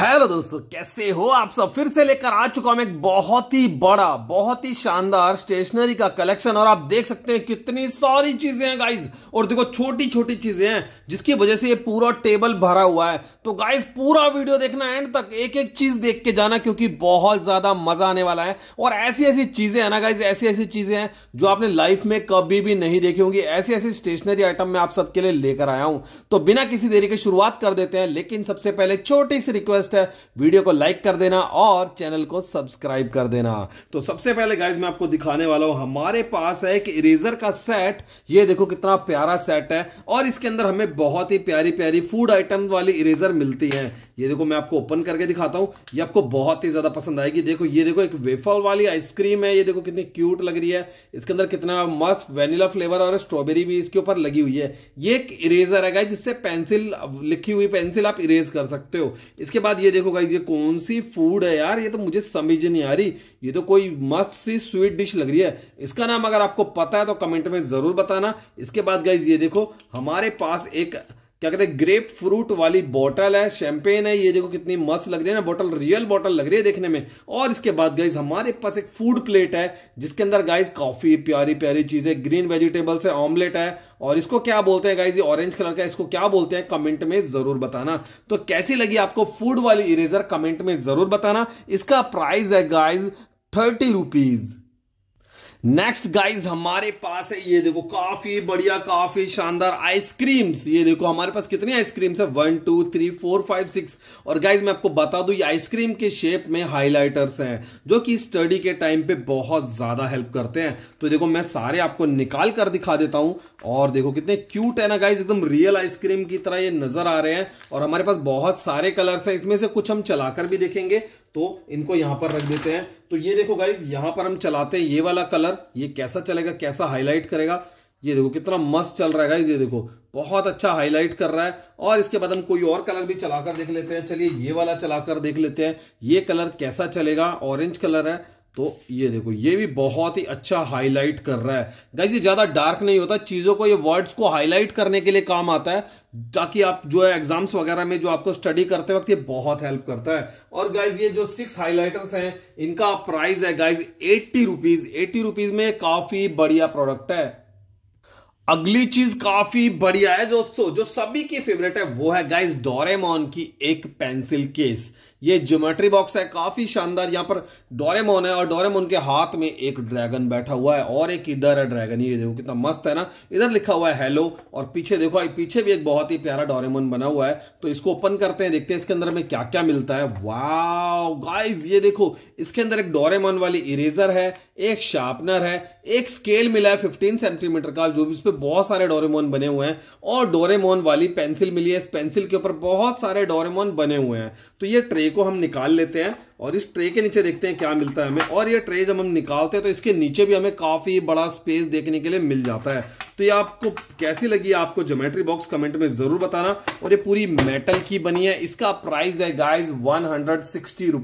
hello दोस्तों कैसे हो आप सब फिर से लेकर आ चुका हूं एक बहुत ही बड़ा बहुत ही शानदार स्टेशनरी का कलेक्शन और आप देख सकते हैं कितनी सारी चीजें हैं गाइस और देखो छोटी छोटी चीजें हैं जिसकी वजह से ये पूरा टेबल भरा हुआ है तो गाइस पूरा वीडियो देखना एंड तक एक एक चीज देख के जाना क्योंकि बहुत ज्यादा मजा आने वाला है और ऐसी ऐसी चीजें हैं ना गाइज ऐसी ऐसी चीजें हैं जो आपने लाइफ में कभी भी नहीं देखी होंगी ऐसी ऐसी स्टेशनरी आइटम मैं आप सबके लिए लेकर आया हूं तो बिना किसी देरी के शुरुआत कर देते हैं लेकिन सबसे पहले छोटी सी रिक्वेस्ट रिक्वेस्ट है वीडियो को लाइक कर देना और चैनल को सब्सक्राइब कर देना तो सबसे पहले गाइज मैं आपको दिखाने वाला हूं हमारे पास है एक इरेजर का सेट ये देखो कितना प्यारा सेट है और इसके अंदर हमें बहुत ही प्यारी प्यारी फूड आइटम वाली इरेजर मिलती है ये देखो मैं आपको ओपन करके दिखाता हूं ये आपको बहुत ही ज्यादा पसंद आएगी देखो ये देखो एक वेफल वाली आइसक्रीम है ये देखो कितनी क्यूट लग रही है इसके अंदर कितना मस्त वेनिला फ्लेवर और स्ट्रॉबेरी भी इसके ऊपर लगी हुई है ये एक इरेजर है जिससे पेंसिल लिखी हुई पेंसिल आप इरेज कर सकते हो इसके बाद बाद ये देखो गाइज ये कौन सी फूड है यार ये तो मुझे समझ नहीं आ रही ये तो कोई मस्त सी स्वीट डिश लग रही है इसका नाम अगर आपको पता है तो कमेंट में जरूर बताना इसके बाद गाइज ये देखो हमारे पास एक क्या कहते हैं ग्रेप फ्रूट वाली बोतल है शैंपेन है ये देखो कितनी मस्त लग रही है ना बोतल रियल बॉटल लग रही है देखने में और इसके बाद गाइज हमारे पास एक फूड प्लेट है जिसके अंदर गाइज कॉफी प्यारी प्यारी चीजें ग्रीन वेजिटेबल्स है ऑमलेट है और इसको क्या बोलते हैं गाइज ये ऑरेंज कलर का इसको क्या बोलते हैं कमेंट में जरूर बताना तो कैसी लगी आपको फूड वाली इरेजर कमेंट में जरूर बताना इसका प्राइस है guys thirty rupees next guys हमारे पास है ये देखो काफी बढ़िया काफी शानदार आइसक्रीम्स ये देखो हमारे पास कितनी आइसक्रीम्स है one two three four five six और गाइस मैं आपको बता दू ये आइसक्रीम के शेप में हाइलाइटर्स हैं जो कि स्टडी के टाइम पे बहुत ज्यादा हेल्प करते हैं तो देखो मैं सारे आपको निकाल कर दिखा देता हूं और देखो कितने क्यूट है ना गाइज एकदम रियल आइसक्रीम की तरह ये नजर आ रहे हैं और हमारे पास बहुत सारे कलर्स है इसमें से कुछ हम चलाकर भी देखेंगे तो इनको यहां पर रख देते हैं तो ये देखो गाइज यहां पर हम चलाते हैं ये वाला कलर ये कैसा चलेगा कैसा हाईलाइट करेगा ये देखो कितना मस्त चल रहा है गाइज ये देखो बहुत अच्छा हाईलाइट कर रहा है और इसके बाद हम कोई और कलर भी चलाकर देख लेते हैं चलिए ये वाला चलाकर देख लेते हैं ये कलर कैसा चलेगा ऑरेंज कलर है तो ये देखो ये भी बहुत ही अच्छा हाईलाइट कर रहा है गाइज ये ज़्यादा डार्क नहीं होता चीज़ों को ये वर्ड्स को हाईलाइट करने के लिए काम आता है ताकि आप जो है एग्जाम्स वगैरह में जो आपको स्टडी करते वक्त ये बहुत हेल्प करता है और गाइज ये जो सिक्स हाईलाइटर्स हैं इनका प्राइस है guys eighty rupees eighty rupees में काफ़ी बढ़िया प्रोडक्ट है अगली चीज काफी बढ़िया है दोस्तों जो सभी की फेवरेट है वो है गाइस डोरेमोन की एक पेंसिल केस ये ज्योमेट्री बॉक्स है काफी शानदार यहाँ पर डोरेमोन है और डोरेमोन के हाथ में एक ड्रैगन बैठा हुआ है और एक इधर है ड्रैगन ये देखो कितना मस्त है ना इधर लिखा हुआ है हेलो और पीछे देखो पीछे भी एक बहुत ही प्यारा डोरेमोन बना हुआ है तो इसको ओपन करते हैं देखते हैं इसके अंदर में क्या क्या मिलता है वाओ गाइज ये देखो इसके अंदर एक डोरेमोन वाली इरेजर है एक शार्पनर है एक स्केल मिला है फिफ्टीन सेंटीमीटर का जो भी इस पर बहुत सारे डोरेमोन बने हुए हैं और डोरेमोन वाली पेंसिल मिली है इस पेंसिल के ऊपर बहुत सारे डोरेमोन बने हुए हैं तो ये ट्रे को हम निकाल लेते हैं और इस ट्रे के नीचे देखते हैं क्या मिलता है हमें और ये ट्रे जब हम निकालते हैं तो इसके नीचे भी हमें काफ़ी बड़ा स्पेस देखने के लिए मिल जाता है तो ये आपको कैसी लगी आपको ज्योमेट्री बॉक्स कमेंट में ज़रूर बताना और ये पूरी मेटल की बनी है इसका प्राइस है गाइज वन हंड्रेड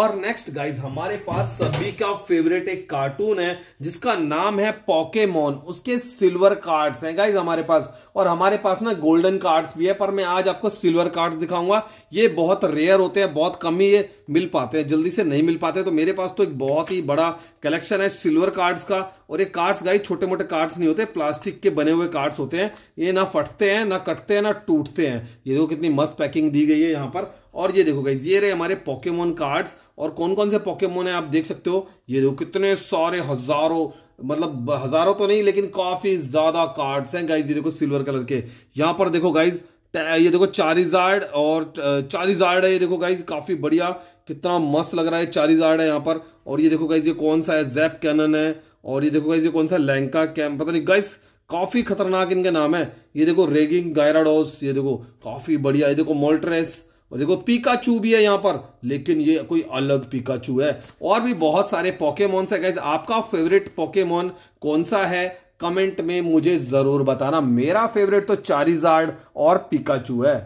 और नेक्स्ट गाइज हमारे पास सभी का फेवरेट एक कार्टून है जिसका नाम है पॉकेमोन उसके सिल्वर कार्ड्स हैं गाइज हमारे पास और हमारे पास ना गोल्डन कार्ड्स भी है पर मैं आज आपको सिल्वर कार्ड्स दिखाऊंगा ये बहुत रेयर होते होते हैं बहुत कम ही ये मिल पाते हैं जल्दी से नहीं मिल पाते तो मेरे पास तो एक बहुत ही बड़ा कलेक्शन है सिल्वर कार्ड्स का और ये कार्ड्स गाई छोटे मोटे कार्ड्स नहीं होते प्लास्टिक के बने हुए कार्ड्स होते हैं ये ना फटते हैं ना कटते हैं ना टूटते हैं ये देखो कितनी मस्त पैकिंग दी गई है यहाँ पर और ये देखो गाई ये रहे हमारे पॉकेमोन कार्ड्स और कौन कौन से पॉकेमोन है आप देख सकते हो ये देखो कितने सारे हजारों मतलब हजारों तो नहीं लेकिन काफी ज्यादा कार्ड्स हैं गाइज ये देखो सिल्वर कलर के यहां पर देखो गाइज ये देखो चारिजार्ड और चारिजार्ड है ये देखो गाइज काफी बढ़िया कितना मस्त लग रहा है चारिजार्ड है यहाँ पर और ये देखो गाइज ये कौन सा है जैप कैनन है और ये देखो गाइज ये कौन सा लैंका कैम पता नहीं गाइस काफी खतरनाक इनके नाम है ये देखो रेगिंग गायराडोस ये देखो काफी बढ़िया ये देखो मोल्ट्रेस और देखो चू भी है यहाँ पर लेकिन ये कोई अलग पिकाचू है और भी बहुत सारे पॉकेमोन है गाइज आपका फेवरेट पॉकेमोन कौन सा है कमेंट में मुझे जरूर बताना मेरा फेवरेट तो चारिजार्ड और पिकाचू है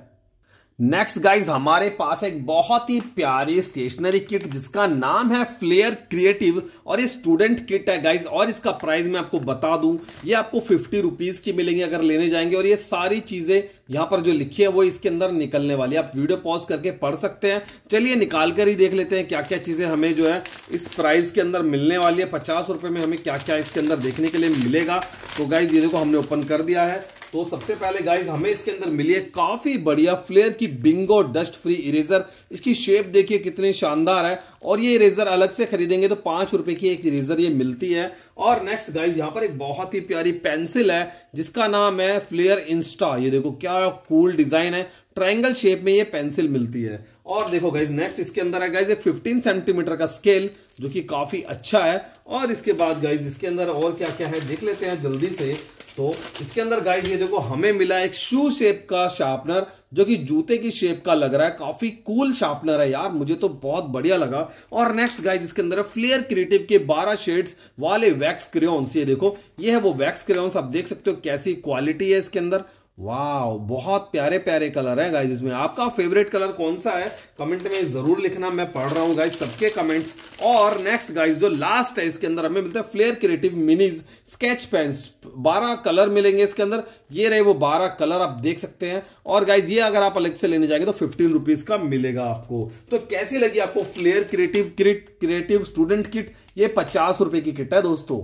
नेक्स्ट गाइज हमारे पास एक बहुत ही प्यारी स्टेशनरी किट जिसका नाम है फ्लेयर क्रिएटिव और ये स्टूडेंट किट है गाइज और इसका प्राइस मैं आपको बता दूं ये आपको फिफ्टी रुपीज की मिलेंगी अगर लेने जाएंगे और ये सारी चीजें यहां पर जो लिखी है वो इसके अंदर निकलने वाली है आप वीडियो पॉज करके पढ़ सकते हैं चलिए निकाल कर ही देख लेते हैं क्या क्या चीजें हमें जो है इस प्राइस के अंदर मिलने वाली है पचास में हमें क्या क्या इसके अंदर देखने के लिए मिलेगा तो गाइज ये देखो हमने ओपन कर दिया है तो सबसे पहले गाइज हमें इसके अंदर मिली है काफी बढ़िया फ्लेयर की बिंगो डस्ट फ्री इरेजर इसकी शेप देखिए कितनी शानदार है और ये इरेजर अलग से खरीदेंगे तो पांच रुपए की एक इरेजर ये मिलती है और नेक्स्ट गाइज यहाँ पर एक बहुत ही प्यारी पेंसिल है जिसका नाम है फ्लेयर इंस्टा ये देखो क्या कूल डिजाइन है ट्रायंगल शेप में ये पेंसिल मिलती है और देखो गाइज नेक्स्ट इसके अंदर है गाइज एक 15 सेंटीमीटर का स्केल जो कि काफी अच्छा है और इसके बाद गाइज इसके अंदर और क्या क्या है देख लेते हैं जल्दी से तो इसके अंदर गाइज ये देखो हमें मिला एक शू शेप का शार्पनर जो कि जूते की शेप का लग रहा है काफी कूल शार्पनर है यार मुझे तो बहुत बढ़िया लगा और नेक्स्ट गाइज इसके अंदर फ्लेयर क्रिएटिव के 12 शेड्स वाले वैक्स क्रेन्स ये देखो ये है वो वैक्स क्रेन्स आप देख सकते हो कैसी क्वालिटी है इसके अंदर वाह बहुत प्यारे प्यारे कलर है गाइज इसमें आपका फेवरेट कलर कौन सा है कमेंट में जरूर लिखना मैं पढ़ रहा हूँ गाइज सबके कमेंट्स और नेक्स्ट गाइज जो लास्ट है इसके अंदर हमें मिलता है Flair creative minis sketch pens बारह कलर मिलेंगे इसके अंदर ये रहे वो बारह कलर आप देख सकते हैं और गाइज ये अगर आप अलग से लेने जाएंगे तो फिफ्टीन रुपीज का मिलेगा आपको तो कैसी लगी आपको Flair creative creative student kit ये पचास रुपए की किट है दोस्तों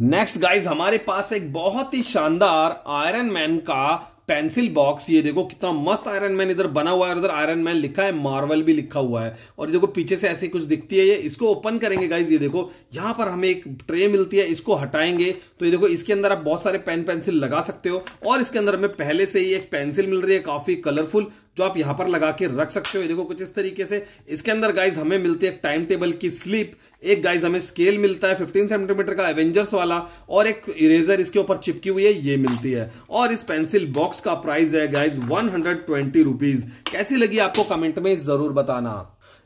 नेक्स्ट गाइस हमारे पास एक बहुत ही शानदार आयरन मैन का पेंसिल बॉक्स ये देखो कितना मस्त आयरन मैन इधर बना हुआ है उधर आयरन मैन लिखा है मार्वल भी लिखा हुआ है और ये देखो पीछे से ऐसी कुछ दिखती है ये इसको ओपन करेंगे गाइज ये देखो यहाँ पर हमें एक ट्रे मिलती है इसको हटाएंगे तो ये देखो इसके अंदर आप बहुत सारे पेन पेंसिल लगा सकते हो और इसके अंदर हमें पहले से ही एक पेंसिल मिल रही है काफी कलरफुल जो आप यहाँ पर लगा के रख सकते हो ये देखो कुछ इस तरीके से इसके अंदर गाइज हमें मिलती है टाइम टेबल की स्लीप एक गाइज हमें स्केल मिलता है फिफ्टीन सेंटीमीटर का एवेंजर्स वाला और एक इरेजर इसके ऊपर चिपकी हुई है ये मिलती है और इस पेंसिल बॉक्स बॉक्स का प्राइस है guys one hundred twenty rupees कैसी लगी आपको कमेंट में जरूर बताना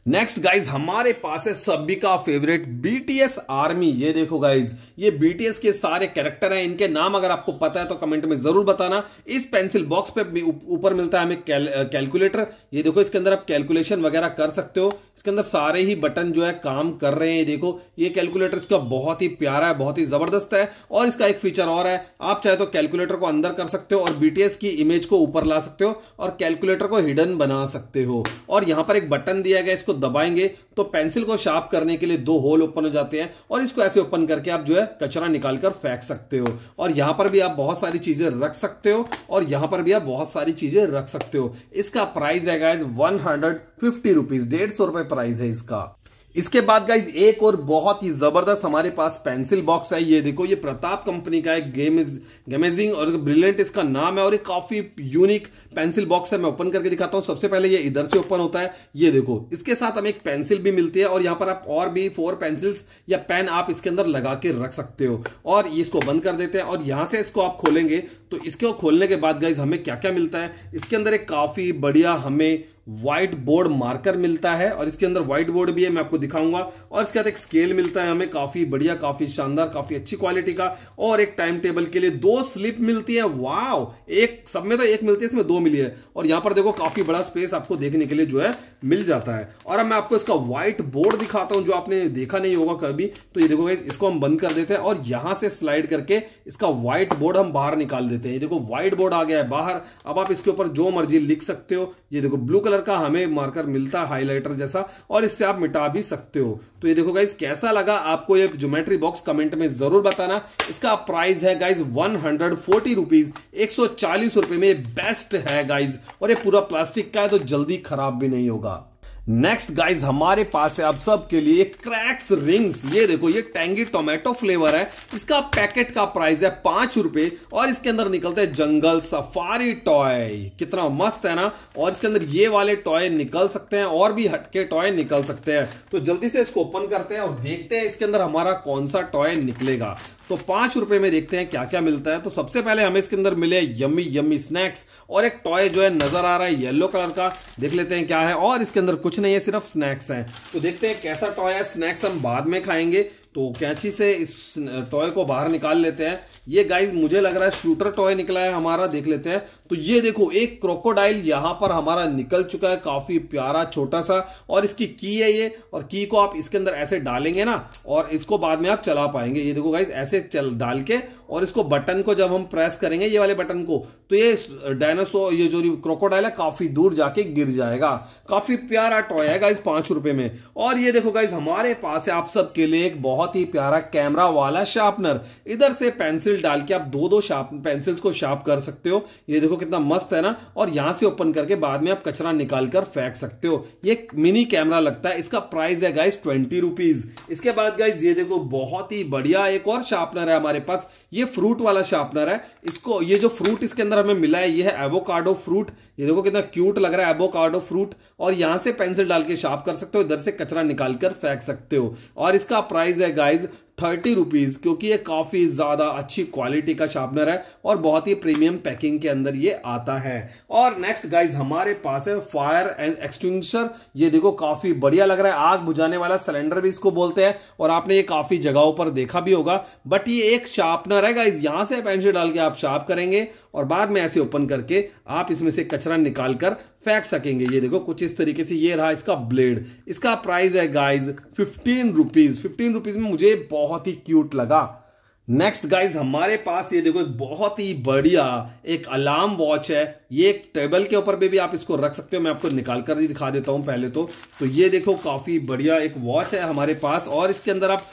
नेक्स्ट गाइज हमारे पास है सभी का फेवरेट बीटीएस आर्मी ये देखो गाइज ये बीटीएस के सारे कैरेक्टर हैं इनके नाम अगर आपको पता है तो कमेंट में जरूर बताना इस पेंसिल बॉक्स पे ऊपर मिलता है हमें कैल, कैलकुलेटर ये देखो इसके अंदर आप कैलकुलेशन वगैरह कर सकते हो इसके अंदर सारे ही बटन जो है काम कर रहे हैं देखो ये कैलकुलेटर इसका बहुत ही प्यारा है बहुत ही जबरदस्त है और इसका एक फीचर और है आप चाहे तो कैलकुलेटर को अंदर कर सकते हो और बीटीएस की इमेज को ऊपर ला सकते हो और कैलकुलेटर को हिडन बना सकते हो और यहां पर एक बटन दिया गया इसको इसको दबाएंगे तो पेंसिल को शार्प करने के लिए दो होल ओपन हो जाते हैं और इसको ऐसे ओपन करके आप जो है कचरा निकाल कर फेंक सकते हो और यहां पर भी आप बहुत सारी चीजें रख सकते हो और यहां पर भी आप बहुत सारी चीजें रख सकते हो इसका प्राइस है guys one hundred fifty rupees डेढ़ सौ रुपए प्राइस है इसका इसके बाद गाइज एक और बहुत ही जबरदस्त हमारे पास पेंसिल बॉक्स है ये देखो ये प्रताप कंपनी का गेम इज गेमेजिंग और ब्रिलियंट इसका नाम है और ये काफी यूनिक पेंसिल बॉक्स है मैं ओपन करके दिखाता हूँ सबसे पहले ये इधर से ओपन होता है ये देखो इसके साथ हमें एक पेंसिल भी मिलती है और यहाँ पर आप और भी फोर पेंसिल्स या पेन आप इसके अंदर लगा के रख सकते हो और इसको बंद कर देते हैं और यहाँ से इसको आप खोलेंगे तो इसको खोलने के बाद गाइज हमें क्या क्या मिलता है इसके अंदर एक काफी बढ़िया हमें व्हाइट बोर्ड मार्कर मिलता है और इसके अंदर व्हाइट बोर्ड भी है मैं आपको दिखाऊंगा और इसके बाद एक स्केल मिलता है हमें काफी बढ़िया काफी शानदार काफी अच्छी क्वालिटी का और एक टाइम टेबल के लिए दो स्लिप मिलती है वाव एक सब में तो एक मिलती है इसमें दो मिली है और यहां पर देखो काफी बड़ा स्पेस आपको देखने के लिए जो है मिल जाता है और अब मैं आपको इसका व्हाइट बोर्ड दिखाता हूं जो आपने देखा नहीं होगा कभी तो ये देखो इसको हम बंद कर देते हैं और यहां से स्लाइड करके इसका व्हाइट बोर्ड हम बाहर निकाल देते हैं ये देखो व्हाइट बोर्ड आ गया है बाहर अब आप इसके ऊपर जो मर्जी लिख सकते हो ये देखो ब्लू कलर कलर का हमें मार्कर मिलता है हाईलाइटर जैसा और इससे आप मिटा भी सकते हो तो ये देखो गाइज कैसा लगा आपको ये ज्योमेट्री बॉक्स कमेंट में जरूर बताना इसका प्राइस है guys one hundred forty rupees एक सौ चालीस रुपए में बेस्ट है गाइज और ये पूरा प्लास्टिक का है तो जल्दी खराब भी नहीं होगा नेक्स्ट गाइस हमारे पास है आप के लिए क्रैक्स रिंग्स ये देखो ये टेंगी टोमेटो फ्लेवर है इसका पैकेट का प्राइस है पांच रुपए और इसके अंदर निकलते है जंगल सफारी टॉय कितना मस्त है ना और इसके अंदर ये वाले टॉय निकल सकते हैं और भी हटके टॉय निकल सकते हैं तो जल्दी से इसको ओपन करते हैं और देखते हैं इसके अंदर हमारा कौन सा टॉय निकलेगा तो पांच रुपए में देखते हैं क्या क्या मिलता है तो सबसे पहले हमें इसके अंदर मिले यम्मी यम्मी स्नैक्स और एक टॉय जो है नजर आ रहा है येलो कलर का देख लेते हैं क्या है और इसके अंदर कुछ नहीं है सिर्फ स्नैक्स हैं तो देखते हैं कैसा टॉय है स्नैक्स हम बाद में खाएंगे तो कैंची से इस टॉय को बाहर निकाल लेते हैं ये गाइस मुझे लग रहा है शूटर टॉय निकला है हमारा देख लेते हैं तो ये देखो एक क्रोकोडाइल यहाँ पर हमारा निकल चुका है काफ़ी प्यारा छोटा सा और इसकी की है ये और की को आप इसके अंदर ऐसे डालेंगे ना और इसको बाद में आप चला पाएंगे ये देखो गाइज ऐसे चल डाल के और इसको बटन को जब हम प्रेस करेंगे ये वाले बटन को तो ये डायनासोर ये जो क्रोकोडाइल है काफ़ी दूर जाके गिर जाएगा काफ़ी प्यारा टॉय है गाइज पांच रुपए में और ये देखो गाइज हमारे पास है आप सबके लिए एक बहुत ही प्यारा कैमरा वाला शार्पनर इधर से पेंसिल डाल के आप दो दो शार्प पेंसिल्स को शार्प कर सकते हो ये देखो कितना मस्त है ना और यहां से ओपन करके बाद में आप कचरा निकाल कर फेंक सकते हो ये मिनी कैमरा लगता है इसका प्राइस है गाइज ट्वेंटी रुपीज़ इसके बाद गाइज ये देखो बहुत ही बढ़िया एक और शार्पनर है हमारे पास ये ये फ्रूट वाला शार्पनर है इसको ये जो फ्रूट इसके अंदर हमें मिला है ये है एवोकाडो फ्रूट ये देखो कितना क्यूट लग रहा है एवोकाडो फ्रूट और यहां से पेंसिल डाल के शार्प कर सकते हो इधर से कचरा निकाल कर फेंक सकते हो और इसका प्राइस है गाइज थर्टी रुपीज़ क्योंकि ये काफ़ी ज़्यादा अच्छी क्वालिटी का शार्पनर है और बहुत ही प्रीमियम पैकिंग के अंदर ये आता है और नेक्स्ट गाइज हमारे पास है फायर एंड ये देखो काफ़ी बढ़िया लग रहा है आग बुझाने वाला सिलेंडर भी इसको बोलते हैं और आपने ये काफ़ी जगहों पर देखा भी होगा बट ये एक शार्पनर है गाइज यहां से पेंसिल डाल के आप शार्प करेंगे और बाद में ऐसे ओपन करके आप इसमें से कचरा निकालकर फेंक सकेंगे ये देखो कुछ इस तरीके से ये रहा इसका ब्लेड इसका प्राइस है guys fifteen rupees fifteen rupees में मुझे बहुत ही क्यूट लगा नेक्स्ट गाइज हमारे पास ये देखो एक बहुत ही बढ़िया एक अलार्म वॉच है ये एक टेबल के ऊपर भी आप इसको रख सकते हो मैं आपको निकाल कर ही दिखा देता हूँ पहले तो तो ये देखो काफ़ी बढ़िया एक वॉच है हमारे पास और इसके अंदर आप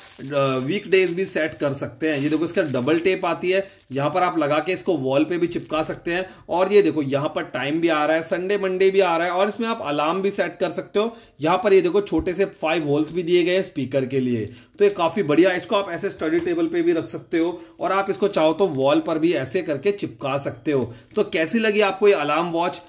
वीक डेज भी सेट कर सकते हैं ये देखो इसका डबल टेप आती है यहाँ पर आप लगा के इसको वॉल पे भी चिपका सकते हैं और ये देखो यहाँ पर टाइम भी आ रहा है संडे मंडे भी आ रहा है और इसमें आप अलार्म भी सेट कर सकते हो यहाँ पर ये देखो छोटे से फाइव होल्स भी दिए गए स्पीकर के लिए तो ये काफ़ी बढ़िया इसको आप ऐसे स्टडी टेबल पर भी रख सकते सकते हो और आप इसको चाहो तो वॉल पर भी ऐसे करके चिपका सकते हो तो कैसी लगी आपको ये अलार्म वॉच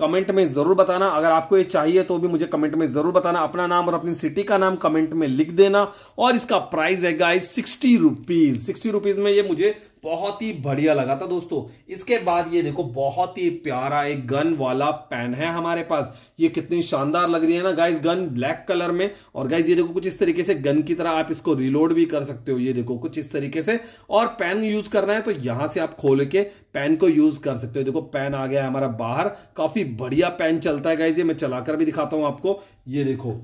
कमेंट में ज़रूर बताना अगर आपको ये चाहिए तो भी मुझे कमेंट में ज़रूर बताना अपना नाम और अपनी सिटी का नाम कमेंट में लिख देना और इसका प्राइस है guys sixty rupees sixty rupees में ये मुझे बहुत ही बढ़िया लगा था दोस्तों इसके बाद ये देखो बहुत ही प्यारा एक गन वाला पेन है हमारे पास ये कितनी शानदार लग रही है ना गाइज गन ब्लैक कलर में और गाइज ये देखो कुछ इस तरीके से गन की तरह आप इसको रिलोड भी कर सकते हो ये देखो कुछ इस तरीके से और पेन यूज करना है तो यहां से आप खोल के पेन को यूज कर सकते हो देखो पेन आ गया हमारा बाहर काफी बढ़िया पेन चलता है गाइज ये मैं चलाकर भी दिखाता हूं आपको ये देखो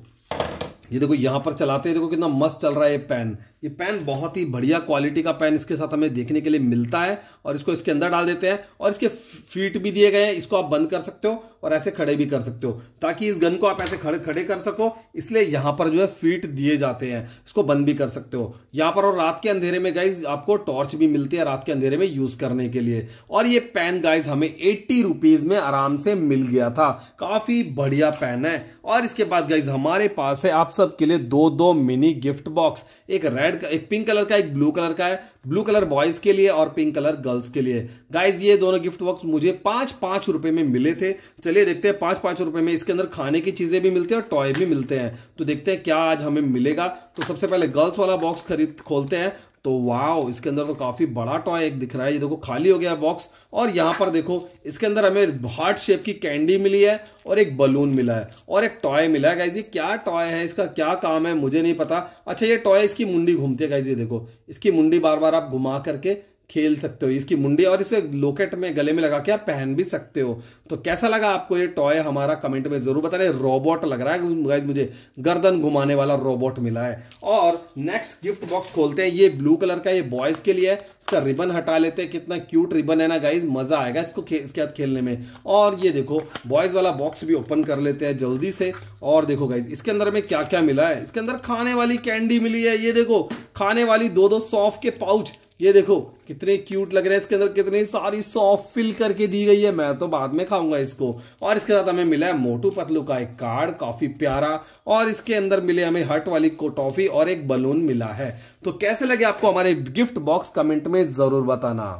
ये देखो यहाँ पर चलाते हैं देखो कितना मस्त चल रहा है ये पैन ये पैन बहुत ही बढ़िया क्वालिटी का पैन इसके साथ हमें देखने के लिए मिलता है और इसको इसके अंदर डाल देते हैं और इसके फीट भी दिए गए हैं इसको आप बंद कर सकते हो और ऐसे खड़े भी कर सकते हो ताकि इस गन को आप ऐसे खड़े खड़े कर सको इसलिए यहाँ पर जो है फीट दिए जाते हैं इसको बंद भी कर सकते हो यहाँ पर और रात के अंधेरे में गाइज आपको टॉर्च भी मिलती है रात के अंधेरे में यूज करने के लिए और ये पैन गाइज हमें एट्टी रुपीज में आराम से मिल गया था काफी बढ़िया पैन है और इसके बाद गाइज हमारे पास है आप सब सब के लिए दो दो मिनी गिफ्ट बॉक्स एक रेड एक पिंक कलर का एक ब्लू कलर का है ब्लू कलर बॉयज के लिए और पिंक कलर गर्ल्स के लिए गाइज ये दोनों गिफ्ट बॉक्स मुझे पांच पांच रुपए में मिले थे चलिए देखते हैं पांच पांच रुपए में इसके अंदर खाने की चीजें भी मिलती है और टॉय भी मिलते हैं तो देखते हैं क्या आज हमें मिलेगा तो सबसे पहले गर्ल्स वाला बॉक्स खरीद खोलते हैं तो वाओ इसके अंदर तो काफ़ी बड़ा टॉय एक दिख रहा है ये देखो खाली हो गया बॉक्स और यहाँ पर देखो इसके अंदर हमें हार्ट शेप की कैंडी मिली है और एक बलून मिला है और एक टॉय मिला है गाई जी क्या टॉय है इसका क्या काम है मुझे नहीं पता अच्छा ये टॉय इसकी मुंडी घूमती है गाई जी देखो इसकी मुंडी बार बार आप घुमा करके खेल सकते हो इसकी मुंडी और इसे लोकेट में गले में लगा के आप पहन भी सकते हो तो कैसा लगा आपको ये टॉय हमारा कमेंट में जरूर बता रहे रोबोट लग रहा है मुझे गर्दन घुमाने वाला रोबोट मिला है और नेक्स्ट गिफ्ट बॉक्स खोलते हैं ये ब्लू कलर का ये बॉयज के लिए है इसका रिबन हटा लेते हैं कितना क्यूट रिबन है ना गाइज मजा आएगा इसको इसके साथ खेलने में और ये देखो बॉयज वाला बॉक्स भी ओपन कर लेते हैं जल्दी से और देखो गाइज इसके अंदर में क्या क्या मिला है इसके अंदर खाने वाली कैंडी मिली है ये देखो खाने वाली दो दो सौंफ के पाउच ये देखो कितने क्यूट लग रहे हैं इसके अंदर कितनी सारी सॉफ्ट फिल करके दी गई है मैं तो बाद में खाऊंगा इसको और इसके साथ हमें मिला है मोटू पतलू का एक कार्ड काफी प्यारा और इसके अंदर मिले हमें हट वाली को टॉफी और एक बलून मिला है तो कैसे लगे आपको हमारे गिफ्ट बॉक्स कमेंट में जरूर बताना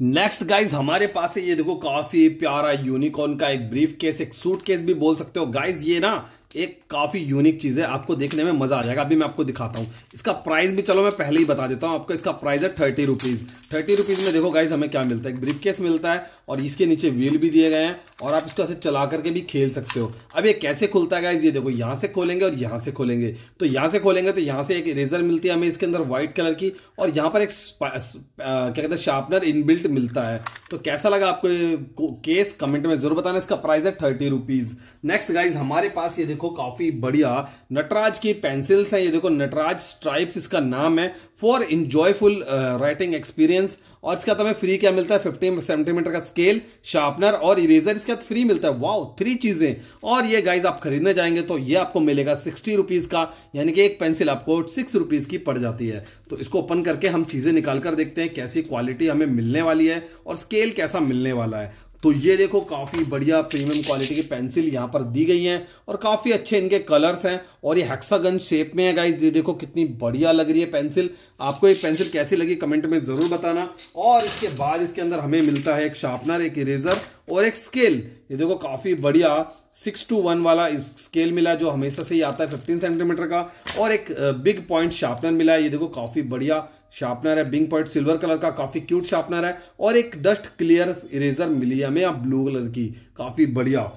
नेक्स्ट गाइज हमारे पास है ये देखो काफी प्यारा यूनिकॉर्न का एक ब्रीफ केस एक सूट केस भी बोल सकते हो गाइज ये ना एक काफ़ी यूनिक चीज़ है आपको देखने में मज़ा आ जाएगा अभी मैं आपको दिखाता हूँ इसका प्राइस भी चलो मैं पहले ही बता देता हूँ आपको इसका प्राइस है थर्टी रुपीज़ थर्टी रुपीज़ में देखो गाइज हमें क्या मिलता है एक ब्रीफ केस मिलता है और इसके नीचे व्हील भी दिए गए हैं और आप इसको ऐसे चला करके भी खेल सकते हो अब ये कैसे खुलता है गाइज ये देखो यहाँ से खोलेंगे और यहाँ से खोलेंगे तो यहाँ से खोलेंगे तो यहाँ से एक इरेजर मिलती है हमें इसके अंदर व्हाइट कलर की और यहाँ पर एक uh, uh, क्या कहते हैं शार्पनर इन मिलता है तो कैसा लगा आपको केस कमेंट में जरूर बताना इसका प्राइस है थर्टी रुपीज़ नेक्स्ट गाइज हमारे पास ये देखो देखो काफी बढ़िया नटराज की पेंसिल्स हैं ये देखो नटराज स्ट्राइप्स इसका नाम है फॉर इंजॉयफुल राइटिंग एक्सपीरियंस और इसका हमें फ्री क्या मिलता है फिफ्टी सेंटीमीटर का स्केल शार्पनर और इरेजर इसका फ्री मिलता है वाओ थ्री चीजें और ये गाइज आप खरीदने जाएंगे तो ये आपको मिलेगा सिक्सटी रुपीज का यानी कि एक पेंसिल आपको सिक्स रुपीज की पड़ जाती है तो इसको ओपन करके हम चीजें निकाल कर देखते हैं कैसी क्वालिटी हमें मिलने वाली है और स्केल कैसा मिलने वाला है तो ये देखो काफ़ी बढ़िया प्रीमियम क्वालिटी की पेंसिल यहाँ पर दी गई हैं और काफ़ी अच्छे इनके कलर्स हैं और ये हेक्सागन शेप में है गाइज ये देखो कितनी बढ़िया लग रही है पेंसिल आपको ये पेंसिल कैसी लगी कमेंट में ज़रूर बताना और इसके बाद इसके अंदर हमें मिलता है एक शार्पनर एक इरेजर और एक स्केल ये देखो काफ़ी बढ़िया सिक्स टू वन वाला इस स्केल मिला जो हमेशा से ही आता है फिफ्टीन सेंटीमीटर का और एक बिग पॉइंट शार्पनर मिला ये देखो काफ़ी बढ़िया शार्पनर है बिंग पॉइंट सिल्वर कलर का काफ़ी क्यूट शार्पनर है और एक डस्ट क्लियर इरेजर मिली हमें आप ब्लू कलर की काफ़ी बढ़िया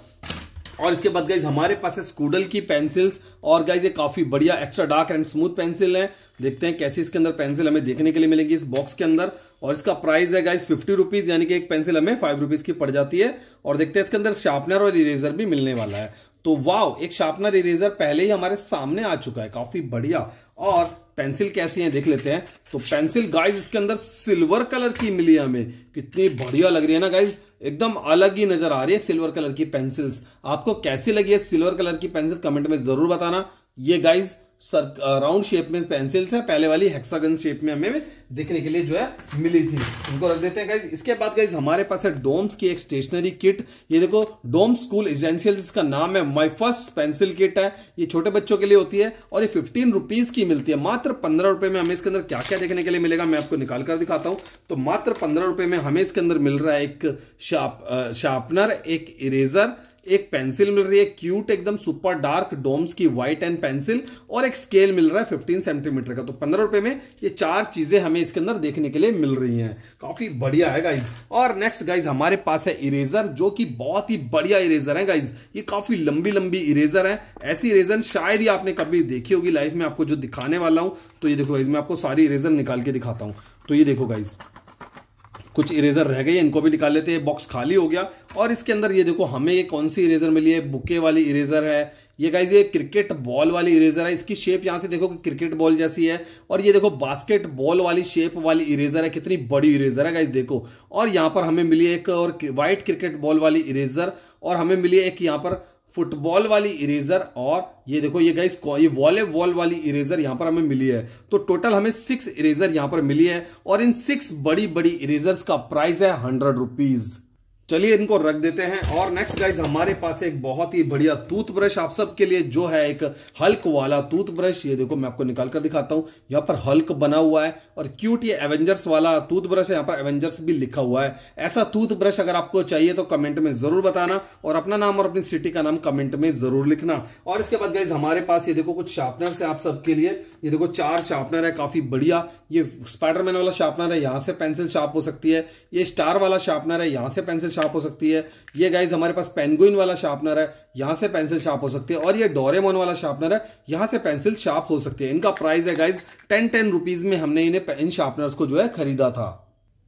और इसके बाद गाइज हमारे पास है स्कूडल की पेंसिल्स और गाइज ये काफ़ी बढ़िया extra dark and smooth pencil है देखते हैं कैसे इसके अंदर पेंसिल हमें देखने के लिए मिलेगी इस बॉक्स के अंदर और इसका प्राइस है गाइज फिफ्टी रुपीज़ यानी कि एक पेंसिल हमें फाइव रुपीज़ की पड़ जाती है और देखते हैं इसके अंदर शार्पनर और इरेजर भी मिलने वाला है तो वाव एक शार्पनर इरेजर पहले ही हमारे सामने आ चुका है काफ़ी बढ़िया और पेंसिल कैसी है देख लेते हैं तो पेंसिल गाइज इसके अंदर सिल्वर कलर की मिली हमें कितनी बढ़िया लग रही है ना गाइज एकदम अलग ही नजर आ रही है सिल्वर कलर की पेंसिल्स आपको कैसी लगी है सिल्वर कलर की पेंसिल कमेंट में जरूर बताना ये गाइज सर राउंड शेप में पेंसिल्स हैं पहले वाली हेक्सागन शेप में हमें देखने के लिए जो है मिली थी उनको रख देते हैं गाइज इसके बाद गाइज हमारे पास है डोम्स की एक स्टेशनरी किट ये देखो डोम्स स्कूल इजेंशियल इसका नाम है माय फर्स्ट पेंसिल किट है ये छोटे बच्चों के लिए होती है और ये फिफ्टीन रुपीज की मिलती है मात्र पंद्रह रुपए में हमें इसके अंदर क्या क्या देखने के लिए मिलेगा मैं आपको निकाल कर दिखाता हूँ तो मात्र पंद्रह रुपए में हमें इसके अंदर मिल रहा है एक शार्पनर एक इरेजर एक पेंसिल मिल रही है क्यूट एकदम सुपर डार्क डोम्स की व्हाइट एंड पेंसिल और एक स्केल मिल रहा है फिफ्टीन सेंटीमीटर का तो पंद्रह रुपए में ये चार चीजें हमें इसके अंदर देखने के लिए मिल रही हैं काफी बढ़िया है गाइज और नेक्स्ट गाइज हमारे पास है इरेजर जो कि बहुत ही बढ़िया इरेजर है गाइज ये काफी लंबी लंबी इरेजर है ऐसी इरेजर शायद ही आपने कभी देखी होगी लाइफ में आपको जो दिखाने वाला हूं तो ये देखो गाइज मैं आपको सारी इरेजर निकाल के दिखाता हूं तो ये देखो गाइज कुछ इरेजर रह गए इनको भी निकाल लेते हैं बॉक्स खाली हो गया और इसके अंदर ये देखो हमें ये कौन सी इरेजर मिली है बुके वाली इरेजर है ये गाइज ये क्रिकेट बॉल वाली इरेजर है इसकी शेप यहाँ से देखो कि क्रिकेट बॉल जैसी है और ये देखो बास्केट बॉल वाली शेप वाली इरेजर है कितनी बड़ी इरेजर है गाइज देखो और यहाँ पर हमें मिली एक और वाइट क्रिकेट बॉल वाली इरेजर और हमें मिली एक यहाँ पर फुटबॉल वाली इरेजर और ये देखो ये गाइस ये वॉल वाली इरेजर यहां पर हमें मिली है तो टोटल हमें सिक्स इरेजर यहां पर मिली है और इन सिक्स बड़ी बड़ी इरेजर्स का प्राइस है हंड्रेड रुपीज़ चलिए इनको रख देते हैं और नेक्स्ट गाइज हमारे पास एक बहुत ही बढ़िया टूथ ब्रश आप सबके लिए जो है एक हल्क वाला टूथ ब्रश ये देखो मैं आपको निकाल कर दिखाता हूं यहाँ पर हल्क बना हुआ है और क्यूट ये एवेंजर्स वाला टूथब्रश है यहाँ पर एवेंजर्स भी लिखा हुआ है ऐसा टूथब्रश अगर आपको चाहिए तो कमेंट में जरूर बताना और अपना नाम और अपनी सिटी का नाम कमेंट में जरूर लिखना और इसके बाद गाइज हमारे पास ये देखो कुछ शार्पनर्स है आप सबके लिए ये देखो चार शार्पनर है काफी बढ़िया ये स्पाइडरमैन वाला शार्पनर है यहाँ से पेंसिल शार्प हो सकती है ये स्टार वाला शार्पनर है यहाँ से पेंसिल शार्प हो सकती है ये गाइज हमारे पास पेनगुइन वाला शार्पनर है यहाँ से पेंसिल शार्प हो सकती है और ये डोरेमोन वाला शार्पनर है यहाँ से पेंसिल शार्प हो सकती है इनका प्राइस है गाइज टेन टेन रुपीज़ में हमने इन्हें इन शार्पनर्स को जो है खरीदा था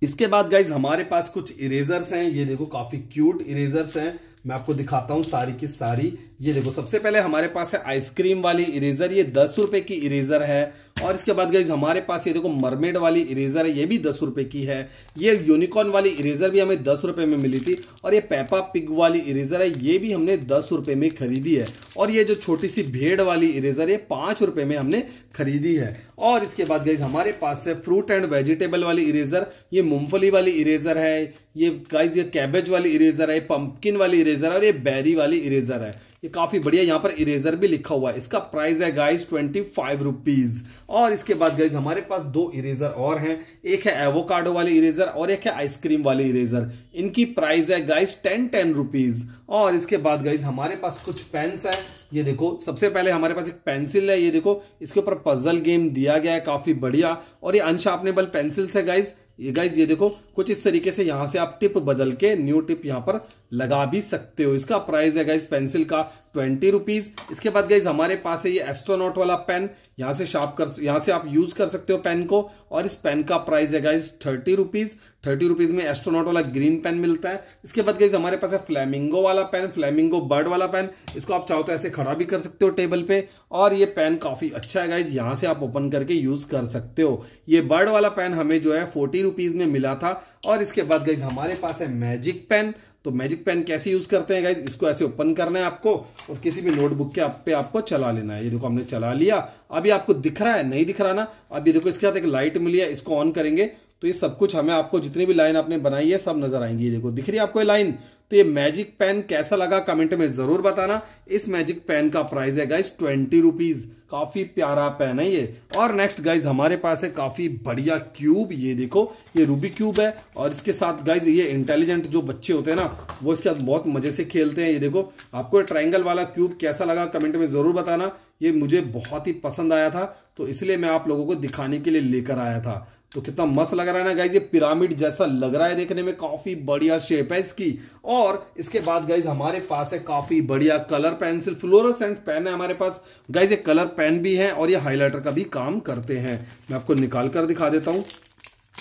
इसके बाद गाइज हमारे पास कुछ इरेजर्स हैं ये देखो काफ़ी क्यूट इरेजर्स हैं मैं आपको दिखाता हूँ सारी की सारी ये देखो सबसे पहले हमारे पास है आइसक्रीम वाली इरेजर ये दस रुपए की इरेजर है और इसके बाद गई हमारे पास ये देखो मरमेड वाली इरेजर है ये भी दस रुपए की है ये यूनिकॉर्न वाली इरेजर भी हमें दस रुपए में मिली थी और ये पेपा पिग वाली इरेजर है ये भी हमने दस रुपए में खरीदी है और ये जो छोटी सी भेड़ वाली इरेजर ये पांच रुपए में हमने खरीदी है और इसके बाद गई हमारे पास है फ्रूट एंड वेजिटेबल वाली इरेजर ये मूंगफली वाली इरेजर है ये गाइज ये कैबेज वाली इरेजर है पंपकिन वाली इरेजर इरेजर है और ये बैरी वाली इरेजर है ये काफी बढ़िया यहाँ पर इरेजर भी लिखा हुआ है इसका प्राइस है गाइस ट्वेंटी फाइव रुपीज और इसके बाद गाइस हमारे पास दो इरेजर और हैं एक है एवोकाडो वाली इरेजर और एक है आइसक्रीम वाली इरेजर इनकी प्राइस है गाइस टेन टेन रुपीज और इसके बाद गाइस हमारे पास कुछ पेन्स है ये देखो सबसे पहले हमारे पास एक पेंसिल है ये देखो इसके ऊपर पजल गेम दिया गया है काफी बढ़िया और ये अनशार्पनेबल पेंसिल्स है गाइज ये गाइज ये देखो कुछ इस तरीके से यहां से आप टिप बदल के न्यू टिप यहां पर लगा भी सकते हो इसका प्राइस है गाइज पेंसिल का ट्वेंटी रुपीज इसके बाद गई हमारे पास है ये एस्ट्रोनॉट वाला पेन यहाँ से शार्प कर यहाँ से आप यूज कर सकते हो पेन को और इस पेन का प्राइस है guys thirty rupees thirty rupees में एस्ट्रोनॉट वाला ग्रीन पेन मिलता है इसके बाद गई हमारे पास है फ्लैमिंगो वाला पेन फ्लैमिंगो बर्ड वाला पेन इसको आप चाहो तो ऐसे खड़ा भी कर सकते हो टेबल पे और ये पेन काफी अच्छा है गाइज यहाँ से आप ओपन करके यूज कर सकते हो ये बर्ड वाला पेन हमें जो है फोर्टी रुपीज में मिला था और इसके बाद गई हमारे पास है मैजिक पेन तो मैजिक पेन कैसे यूज करते हैं गाइज इसको ऐसे ओपन करना है आपको और किसी भी नोटबुक के आप पे आपको चला लेना है ये देखो हमने चला लिया अभी आपको दिख रहा है नहीं दिख रहा ना अभी देखो इसके साथ एक लाइट मिली है इसको ऑन करेंगे तो ये सब कुछ हमें आपको जितनी भी लाइन आपने बनाई है सब नजर आएंगी ये देखो दिख रही है आपको ये लाइन तो ये मैजिक पेन कैसा लगा कमेंट में जरूर बताना इस मैजिक पेन का प्राइस है गाइज ट्वेंटी रुपीज काफी प्यारा पेन है ये और नेक्स्ट गाइज हमारे पास है काफी बढ़िया क्यूब ये देखो ये रूबी क्यूब है और इसके साथ गाइज ये इंटेलिजेंट जो बच्चे होते हैं ना वो इसके साथ बहुत मजे से खेलते हैं ये देखो आपको ट्राइंगल वाला क्यूब कैसा लगा कमेंट में जरूर बताना ये मुझे बहुत ही पसंद आया था तो इसलिए मैं आप लोगों को दिखाने के लिए लेकर आया था तो कितना मस्त लग रहा है ना गाइज ये पिरामिड जैसा लग रहा है देखने में काफी बढ़िया शेप है इसकी और इसके बाद गाइज हमारे पास है काफी बढ़िया कलर पेंसिल फ्लोरोसेंट पेन है हमारे पास गाइज ये कलर पेन भी है और ये हाईलाइटर का भी काम करते हैं मैं आपको निकाल कर दिखा देता हूं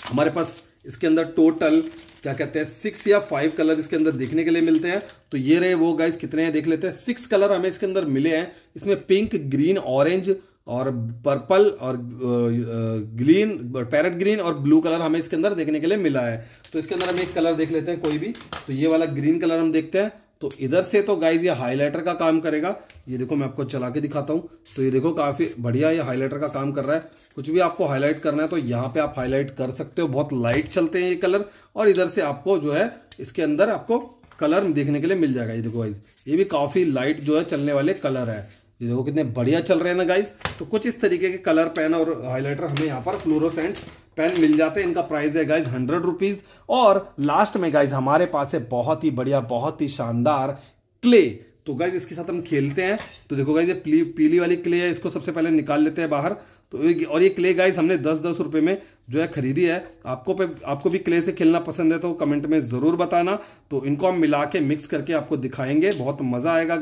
हमारे पास इसके अंदर टोटल क्या कहते हैं सिक्स या फाइव कलर इसके अंदर देखने के लिए मिलते हैं तो ये रहे वो गाइज कितने हैं देख लेते हैं सिक्स कलर हमें इसके अंदर मिले हैं इसमें पिंक ग्रीन ऑरेंज और पर्पल और ग्रीन पैरट ग्रीन और ब्लू कलर हमें इसके अंदर देखने के लिए मिला है तो इसके अंदर हम एक कलर देख लेते हैं कोई भी तो ये वाला ग्रीन कलर हम देखते हैं तो इधर से तो गाइज ये हाईलाइटर का काम करेगा ये देखो मैं आपको चला के दिखाता हूँ तो ये देखो काफ़ी बढ़िया ये हाईलाइटर का काम कर रहा है कुछ भी आपको हाईलाइट करना है तो यहाँ पे आप हाईलाइट कर सकते हो बहुत लाइट चलते हैं ये कलर और इधर से आपको जो है इसके अंदर आपको कलर देखने के लिए मिल जाएगा ये देखो गाइज ये भी काफ़ी लाइट जो है चलने वाले कलर है ये देखो कितने बढ़िया चल रहे हैं ना गाइस तो कुछ इस तरीके के कलर पेन और हाइलाइटर हमें यहाँ पर फ्लोरोसेंट्स पेन मिल जाते हैं इनका प्राइस है गाइज हंड्रेड रुपीज़ और लास्ट में गाइज हमारे पास है बहुत ही बढ़िया बहुत ही शानदार क्ले तो गाइज इसके साथ हम खेलते हैं तो देखो गाइज ये पीली वाली क्ले है इसको सबसे पहले निकाल लेते हैं बाहर तो और ये क्ले गाइस हमने दस दस रुपये में जो है खरीदी है आपको पे आपको भी क्ले से खेलना पसंद है तो कमेंट में ज़रूर बताना तो इनको हम मिला के मिक्स करके आपको दिखाएंगे बहुत मज़ा आएगा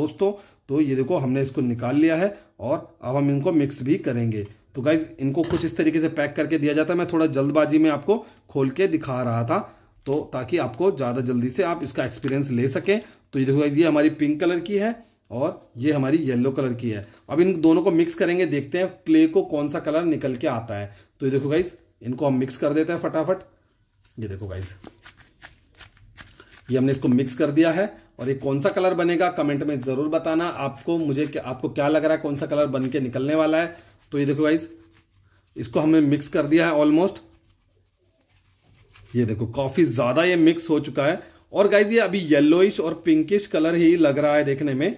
दोस्तों तो ये देखो हमने इसको निकाल लिया है और अब हम इनको मिक्स भी करेंगे तो गाइज इनको कुछ इस तरीके से पैक करके दिया जाता है मैं थोड़ा जल्दबाजी में आपको खोल के दिखा रहा था तो ताकि आपको ज़्यादा जल्दी से आप इसका एक्सपीरियंस ले सकें तो ये देखो गाइज ये हमारी पिंक कलर की है और ये हमारी येलो कलर की है अब इन दोनों को मिक्स करेंगे देखते हैं क्ले को कौन सा कलर निकल के आता है तो ये देखो गाइस इनको हम मिक्स कर देते हैं फटाफट ये देखो गाइस ये हमने इसको मिक्स कर दिया है और ये कौन सा कलर बनेगा कमेंट में ज़रूर बताना आपको मुझे क्या, आपको क्या लग रहा है कौन सा कलर बन के निकलने वाला है तो ये देखो गाइज इसको हमने मिक्स कर दिया है ऑलमोस्ट ये देखो काफ़ी ज़्यादा ये मिक्स हो चुका है और गाइज ये अभी येलोइश और पिंकिश कलर ही लग रहा है देखने में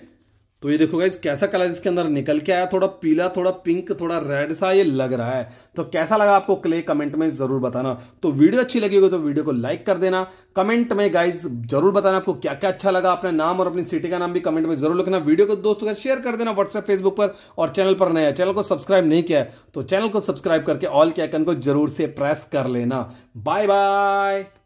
तो ये देखो गाइज कैसा कलर इसके अंदर निकल के आया थोड़ा पीला थोड़ा पिंक थोड़ा रेड सा ये लग रहा है तो कैसा लगा आपको क्ले कमेंट में जरूर बताना तो वीडियो अच्छी लगी होगी तो वीडियो को लाइक कर देना कमेंट में गाइज जरूर बताना आपको क्या क्या अच्छा लगा अपने नाम और अपनी सिटी का नाम भी कमेंट में जरूर लिखना वीडियो को दोस्तों का शेयर कर देना व्हाट्सएप फेसबुक पर और चैनल पर नया चैनल को सब्सक्राइब नहीं किया तो चैनल को सब्सक्राइब करके ऑल के आइकन को जरूर से प्रेस कर लेना बाय बाय